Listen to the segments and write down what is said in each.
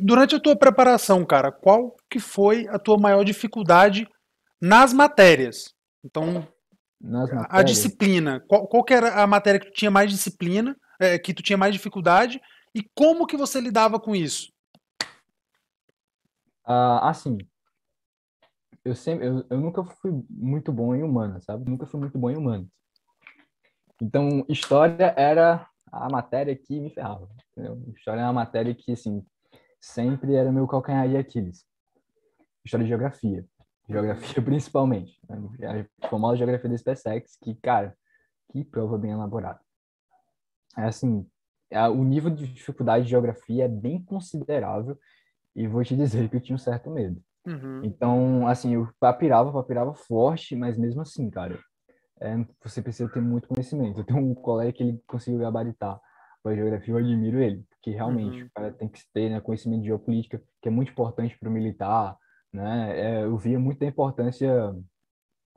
durante a tua preparação, cara, qual que foi a tua maior dificuldade nas matérias? Então, nas matérias. a disciplina. Qual, qual era a matéria que tu tinha mais disciplina, é, que tu tinha mais dificuldade, e como que você lidava com isso? Ah, assim, eu sempre, eu, eu nunca fui muito bom em humanas, sabe? Nunca fui muito bom em humanas. Então, história era a matéria que me ferrava. Entendeu? História é uma matéria que, assim, sempre era meu calcanhar de Aquiles. História e geografia. Geografia principalmente. Né? A famosa geografia do SpaceX, que, cara, que prova bem elaborada. É assim, o nível de dificuldade de geografia é bem considerável e vou te dizer que eu tinha um certo medo. Uhum. Então, assim, eu papirava, papirava forte, mas mesmo assim, cara, é, você precisa ter muito conhecimento. Eu tenho um colega que ele conseguiu gabaritar para geografia, eu admiro ele que realmente uhum. o cara tem que ter né, conhecimento de geopolítica, que é muito importante para o militar, né? É, eu via muita importância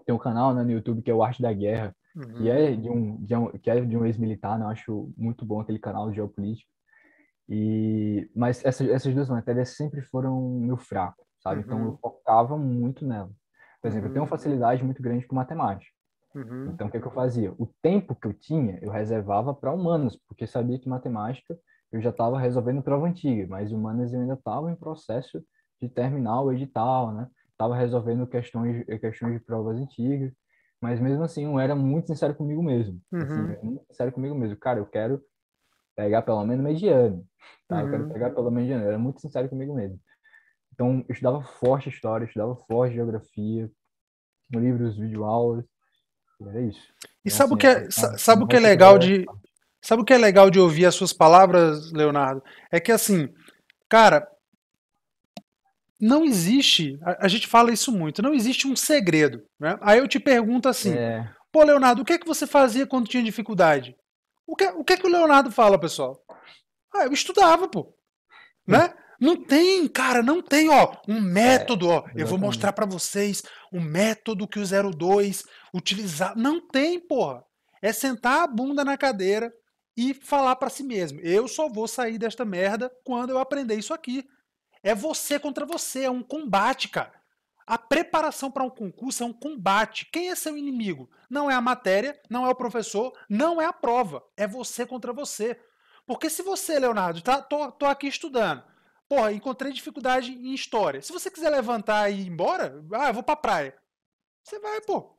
tem um canal né, no YouTube que é o Arte da Guerra, uhum. que é de um, de um, que é de um ex-militar, né? Eu acho muito bom aquele canal de geopolítica. E mas essas, essas duas matérias sempre foram meu fraco, sabe? Uhum. Então eu uhum. focava muito nela. Por exemplo, uhum. eu tenho uma uhum. facilidade muito grande com matemática. Uhum. Então o que, é que eu fazia? O tempo que eu tinha, eu reservava para humanos porque sabia que matemática eu já estava resolvendo prova antiga, mas humanas eu ainda estava em processo de terminar o edital, né? Estava resolvendo questões, eh, questões de provas antigas, mas mesmo assim eu era muito sincero comigo mesmo. Assim, uhum. Assim, muito sincero comigo mesmo. Cara, eu quero pegar pelo menos mediano, tá? Uhum. Eu quero uhum. pegar pelo menos mediano. Eu era muito sincero comigo mesmo. Então, eu estudava forte história, estudava forte geografia, livros, videoaulas, era isso. E então, sabe, assim, o que é, sabe, sabe o que é legal de... Sabe o que é legal de ouvir as suas palavras, Leonardo? É que assim, cara, não existe, a, a gente fala isso muito, não existe um segredo. Né? Aí eu te pergunto assim, é. pô, Leonardo, o que é que você fazia quando tinha dificuldade? O que, o que é que o Leonardo fala, pessoal? Ah, eu estudava, pô. Né? Não tem, cara, não tem, ó, um é, método, ó. Eu vou mostrar para vocês o um método que o 02 utilizar. Não tem, porra. É sentar a bunda na cadeira, e falar para si mesmo: eu só vou sair desta merda quando eu aprender isso aqui. É você contra você, é um combate, cara. A preparação para um concurso é um combate. Quem é seu inimigo? Não é a matéria, não é o professor, não é a prova. É você contra você. Porque se você, Leonardo, tá, tô, tô aqui estudando, porra, encontrei dificuldade em história. Se você quiser levantar e ir embora, ah, eu vou pra praia. Você vai, pô.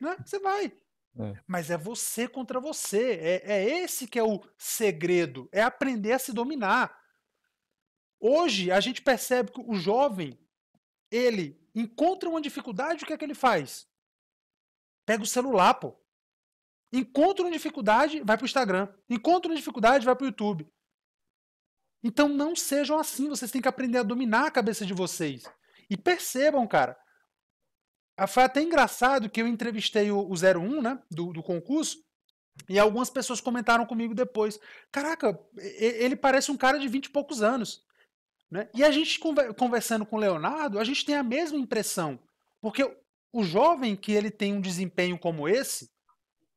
Né? Você vai. É. Mas é você contra você. É, é esse que é o segredo. É aprender a se dominar. Hoje a gente percebe que o jovem ele encontra uma dificuldade, o que é que ele faz? Pega o celular, pô. Encontra uma dificuldade, vai pro Instagram. Encontra uma dificuldade, vai pro YouTube. Então não sejam assim, vocês têm que aprender a dominar a cabeça de vocês. E percebam, cara, ah, foi até engraçado que eu entrevistei o, o 01, né? Do, do concurso. E algumas pessoas comentaram comigo depois: Caraca, ele parece um cara de vinte e poucos anos. Né? E a gente conversando com o Leonardo, a gente tem a mesma impressão. Porque o jovem que ele tem um desempenho como esse,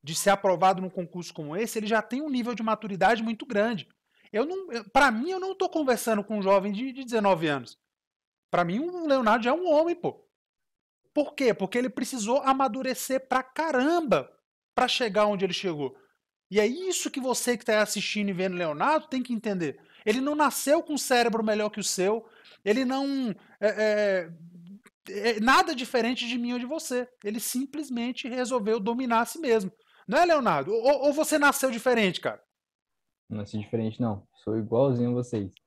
de ser aprovado num concurso como esse, ele já tem um nível de maturidade muito grande. Eu não, para mim, eu não estou conversando com um jovem de, de 19 anos. Para mim, o Leonardo já é um homem, pô. Por quê? Porque ele precisou amadurecer pra caramba para chegar onde ele chegou. E é isso que você que está assistindo e vendo Leonardo tem que entender. Ele não nasceu com um cérebro melhor que o seu, ele não. É, é, é, nada diferente de mim ou de você. Ele simplesmente resolveu dominar a si mesmo. Não é, Leonardo? Ou, ou você nasceu diferente, cara? Não nasci diferente, não. Sou igualzinho a vocês.